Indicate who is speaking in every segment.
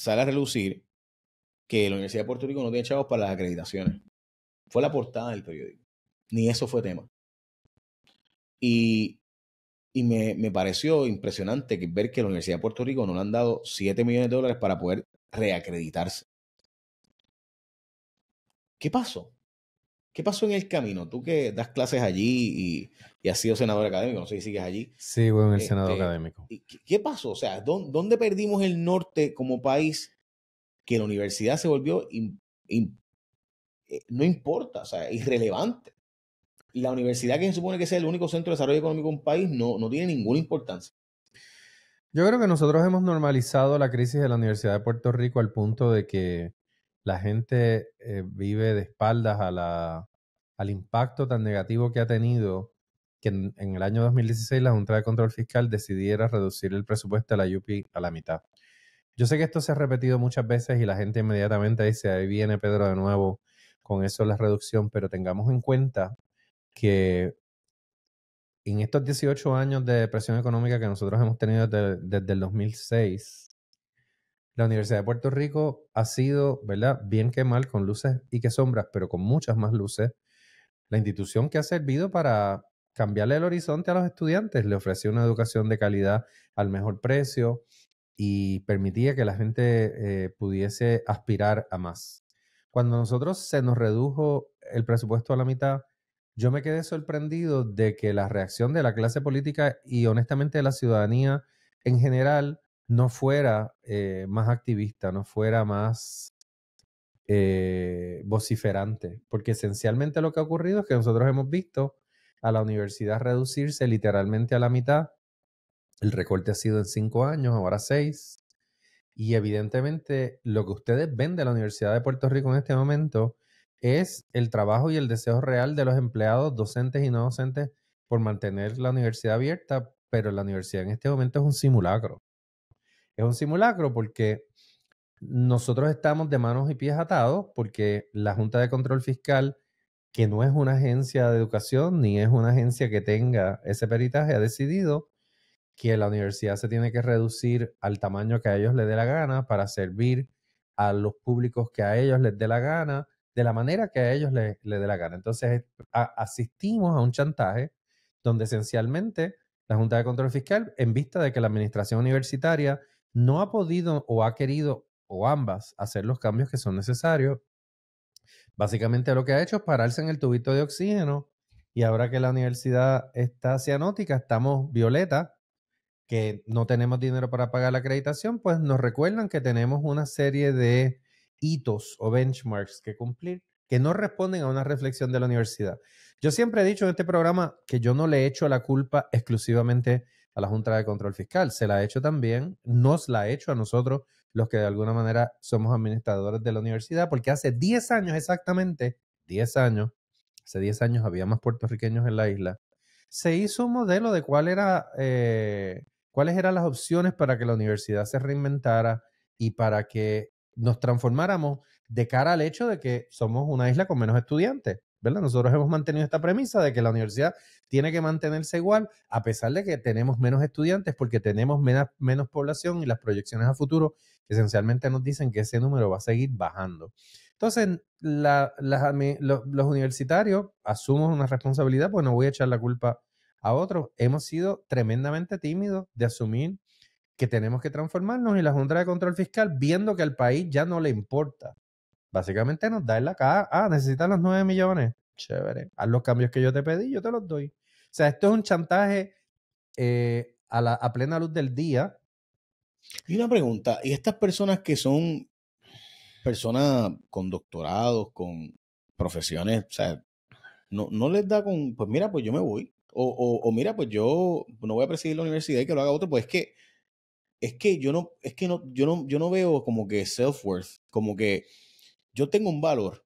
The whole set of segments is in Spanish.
Speaker 1: sale a relucir que la Universidad de Puerto Rico no tiene chavos para las acreditaciones. Fue la portada del periódico. Ni eso fue tema. Y, me, pareció impresionante que ver que la Universidad de Puerto Rico no le han dado 7 millones de dólares para poder reacreditarse. ¿Qué pasó? ¿Qué pasó en el camino? Tú que das clases allí y, has sido senador académico, no sé si sigues allí.
Speaker 2: Sí, bueno, en el senado este, senador académico.
Speaker 1: ¿Qué pasó? O sea, ¿dónde, perdimos el norte como país que la universidad se volvió, eh, no importa, o sea, irrelevante? La universidad que se supone que sea el único centro de desarrollo económico de un país no, no tiene ninguna importancia.
Speaker 2: Yo creo que nosotros hemos normalizado la crisis de la Universidad de Puerto Rico al punto de que la gente eh, vive de espaldas a la, al impacto tan negativo que ha tenido que en, el año 2016 la Junta de Control Fiscal decidiera reducir el presupuesto de la UPI a la mitad. Yo sé que esto se ha repetido muchas veces y la gente inmediatamente dice, ahí viene Pedro de nuevo con eso la reducción, pero tengamos en cuenta que en estos 18 años de depresión económica que nosotros hemos tenido desde, el 2006, la Universidad de Puerto Rico ha sido, ¿verdad? Bien que mal, con luces y que sombras, pero con muchas más luces la institución que ha servido para cambiarle el horizonte a los estudiantes, le ofrecía una educación de calidad al mejor precio y permitía que la gente eh, pudiese aspirar a más. Cuando nosotros se nos redujo el presupuesto a la mitad, yo me quedé sorprendido de que la reacción de la clase política y honestamente de la ciudadanía en general no fuera eh, más activista, no fuera más eh, vociferante, porque esencialmente lo que ha ocurrido es que nosotros hemos visto a la universidad reducirse literalmente a la mitad. El recorte ha sido en cinco años, ahora seis. Y evidentemente lo que ustedes ven de la Universidad de Puerto Rico en este momento es el trabajo y el deseo real de los empleados, docentes y no docentes, por mantener la universidad abierta, pero la universidad en este momento es un simulacro. Es un simulacro porque nosotros estamos de manos y pies atados porque la Junta de Control Fiscal, que no es una agencia de educación ni es una agencia que tenga ese peritaje, ha decidido que la universidad se tiene que reducir al tamaño que a ellos les dé la gana para servir a los públicos que a ellos les dé la gana, de la manera que a ellos les, dé la gana. Entonces, asistimos a un chantaje donde esencialmente la Junta de Control Fiscal, en vista de que la administración universitaria no ha podido o ha querido o ambas hacer los cambios que son necesarios. Básicamente lo que ha hecho es pararse en el tubito de oxígeno y ahora que la universidad está cianótica, estamos violeta, que no tenemos dinero para pagar la acreditación, pues nos recuerdan que tenemos una serie de hitos o benchmarks que cumplir que no responden a una reflexión de la universidad. Yo siempre he dicho en este programa que yo no le he hecho la culpa exclusivamente a la Junta de Control Fiscal, se la he hecho también, nos la he hecho a nosotros los que de alguna manera somos administradores de la universidad, porque hace 10 años exactamente, 10 años, hace 10 años había más puertorriqueños en la isla, se hizo un modelo de cuál era, eh, cuáles eran las opciones para que la universidad se reinventara y para que nos transformáramos de cara al hecho de que somos una isla con menos estudiantes. ¿verdad? Nosotros hemos mantenido esta premisa de que la universidad tiene que mantenerse igual a pesar de que tenemos menos estudiantes porque tenemos menos, población y las proyecciones a futuro esencialmente nos dicen que ese número va a seguir bajando. Entonces, los, universitarios asumimos una responsabilidad, pues no voy a echar la culpa a otros. Hemos sido tremendamente tímidos de asumir que tenemos que transformarnos y la Junta de Control Fiscal, viendo que al país ya no le importa Básicamente nos da en la cara, ah, necesitas los nueve millones. Chévere. Haz los cambios que yo te pedí, yo te los doy. O sea, esto es un chantaje eh, a, la, a plena luz del día.
Speaker 1: Y una pregunta, ¿y estas personas que son personas con doctorados, con profesiones, o sea, no, no les da con, pues mira, pues yo me voy. O, mira, pues yo no voy a presidir la universidad y que lo haga otro, pues es que, es que yo no, es que no, yo no, yo no veo como que self-worth, como que yo tengo un valor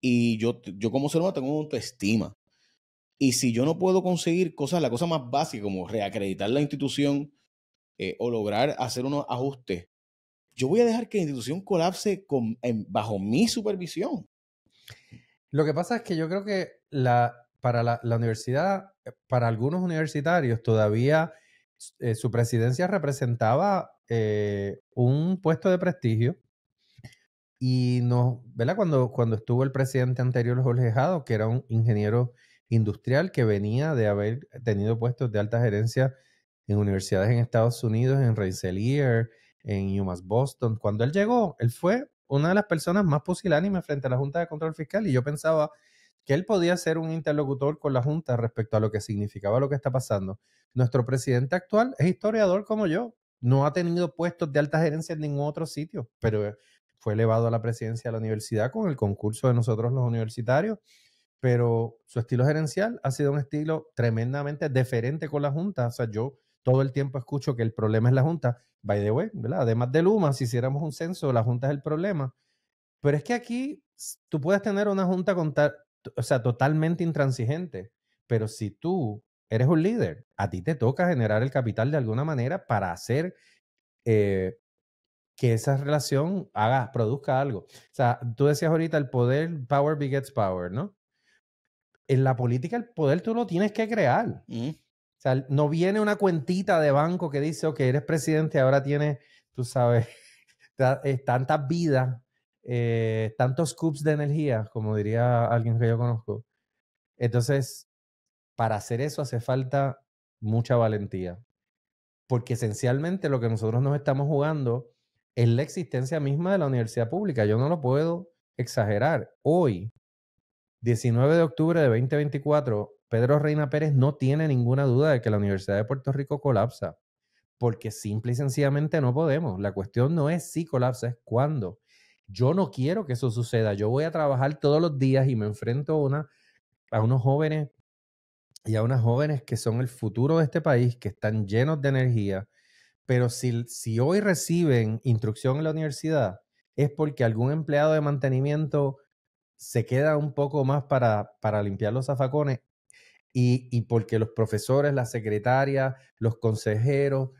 Speaker 1: y yo, yo como ser humano tengo una autoestima. Y si yo no puedo conseguir cosas, la cosa más básica como reacreditar la institución eh, o lograr hacer unos ajustes, yo voy a dejar que la institución colapse bajo mi supervisión. Lo
Speaker 2: que pasa es que yo creo que la, para la, la universidad, eh, para algunos universitarios todavía eh, su presidencia representaba un puesto de prestigio y no, ¿verdad? Cuando, cuando estuvo el presidente anterior, Jorge Jado, que era un ingeniero industrial que venía de haber tenido puestos de alta gerencia en universidades en Estados Unidos, en Rensselaer, en UMass Boston. Cuando él llegó, él fue una de las personas más pusilánimes frente a la Junta de Control Fiscal y yo pensaba que él podía ser un interlocutor con la Junta respecto a lo que significaba lo que está pasando. Nuestro presidente actual es historiador como yo, no ha tenido puestos de alta gerencia en ningún otro sitio, pero fue elevado a la presidencia de la universidad con el concurso de nosotros los universitarios, pero su estilo gerencial ha sido un estilo tremendamente deferente con la Junta. O sea, yo todo el tiempo escucho que el problema es la Junta. By the way, ¿verdad? Además de Luma, si hiciéramos un censo, la Junta es el problema. Pero es que aquí tú puedes tener una Junta con o sea, totalmente intransigente, pero si tú eres un líder, a ti te toca generar el capital de alguna manera para hacer eh, que esa relación haga, produzca algo. O sea, tú decías ahorita el poder, power begets power, ¿no? En la política el poder tú lo tienes que crear. Mm. O sea, no viene una cuentita de banco que dice, ok, eres presidente, ahora tienes, tú sabes, eh, tanta vida eh, tantos cups de energía, como diría alguien que yo conozco. Entonces, para hacer eso hace falta mucha valentía, porque esencialmente lo que nosotros nos estamos jugando es la existencia misma de la universidad pública. Yo no lo puedo exagerar. Hoy, 19 de octubre de 2024, Pedro Reina Pérez no tiene ninguna duda de que la Universidad de Puerto Rico colapsa, porque simple y sencillamente no podemos. La cuestión no es si colapsa, es cuándo. Yo no quiero que eso suceda. Yo voy a trabajar todos los días y me enfrento a, a unos jóvenes y a unas jóvenes que son el futuro de este país, que están llenos de energía, pero si, hoy reciben instrucción en la universidad, es porque algún empleado de mantenimiento se queda un poco más para, para limpiar los zafacones y, porque los profesores, la secretaria, los consejeros,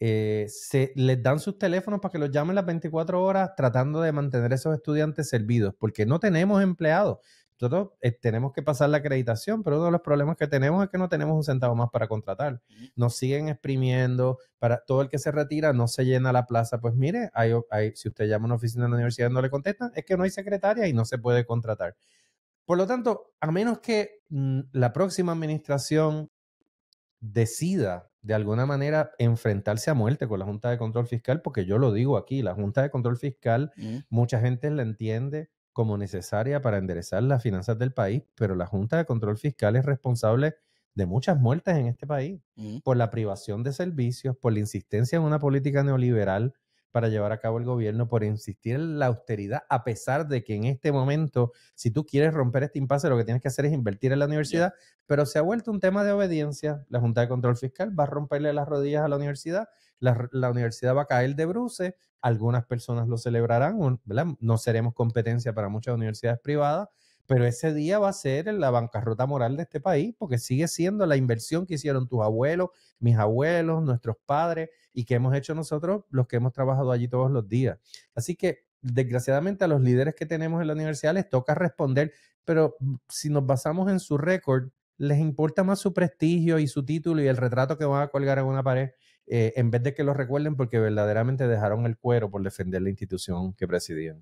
Speaker 2: eh, se, les dan sus teléfonos para que los llamen las 24 horas tratando de mantener a esos estudiantes servidos, porque no tenemos empleados. Nosotros eh, tenemos que pasar la acreditación, pero uno de los problemas que tenemos es que no tenemos un centavo más para contratar. Nos siguen exprimiendo, para todo el que se retira no se llena la plaza. Pues mire, hay, si usted llama a una oficina de la universidad y no le contestan, es que no hay secretaria y no se puede contratar. Por lo tanto, a menos que mm, la próxima administración decida de alguna manera enfrentarse a muerte con la Junta de Control Fiscal, porque yo lo digo aquí, la Junta de Control Fiscal, mucha gente la entiende como necesaria para enderezar las finanzas del país, pero la Junta de Control Fiscal es responsable de muchas muertes en este país mm. por la privación de servicios, por la insistencia en una política neoliberal para llevar a cabo el gobierno, por insistir en la austeridad, a pesar de que en este momento, si tú quieres romper este impasse, lo que tienes que hacer es invertir en la universidad, pero se ha vuelto un tema de obediencia. La Junta de Control Fiscal va a romperle las rodillas a la universidad la, universidad va a caer de bruces, algunas personas lo celebrarán, no seremos competencia para muchas universidades privadas, pero ese día va a ser la bancarrota moral de este país, porque sigue siendo la inversión que hicieron tus abuelos, mis abuelos, nuestros padres y que hemos hecho nosotros los que hemos trabajado allí todos los días. Así que, desgraciadamente, a los líderes que tenemos en la universidad les toca responder, pero mm, si nos basamos en su récord, les importa más su prestigio y su título y el retrato que van a colgar en una pared eh, en vez de que los recuerden porque verdaderamente dejaron el cuero por defender la institución que presidían.